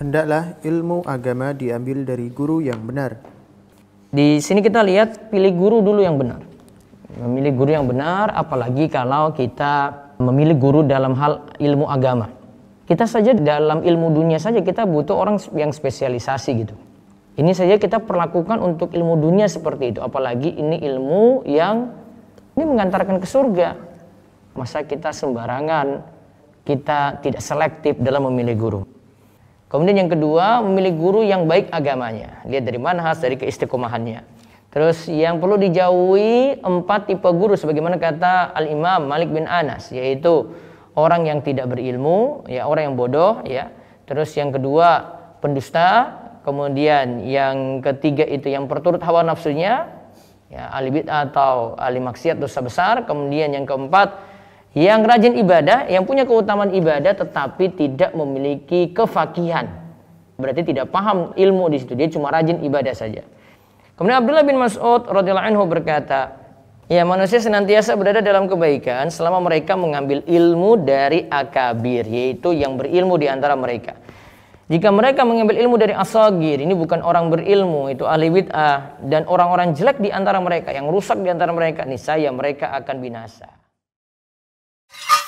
Hendaklah ilmu agama diambil dari guru yang benar. Di sini kita lihat pilih guru dulu yang benar. Memilih guru yang benar apalagi kalau kita memilih guru dalam hal ilmu agama. Kita saja dalam ilmu dunia saja kita butuh orang yang spesialisasi gitu. Ini saja kita perlakukan untuk ilmu dunia seperti itu apalagi ini ilmu yang ini mengantarkan ke surga. Masa kita sembarangan, kita tidak selektif dalam memilih guru. Kemudian yang kedua, memilih guru yang baik agamanya. Lihat dari manhas, dari keistiqomahannya. Terus yang perlu dijauhi empat tipe guru sebagaimana kata Al-Imam Malik bin Anas yaitu orang yang tidak berilmu, ya orang yang bodoh ya. Terus yang kedua, pendusta, kemudian yang ketiga itu yang perturut hawa nafsunya, ya alibit atau ahli maksiat dosa besar, kemudian yang keempat yang rajin ibadah, yang punya keutamaan ibadah tetapi tidak memiliki kefakihan. Berarti tidak paham ilmu di situ, dia cuma rajin ibadah saja. Kemudian Abdullah bin Mas'ud radhiyallahu anhu berkata, "Ya manusia senantiasa berada dalam kebaikan selama mereka mengambil ilmu dari akabir, yaitu yang berilmu di antara mereka." Jika mereka mengambil ilmu dari asagir, ini bukan orang berilmu, itu ahli bid'ah dan orang-orang jelek di antara mereka, yang rusak di antara mereka, niscaya mereka akan binasa. you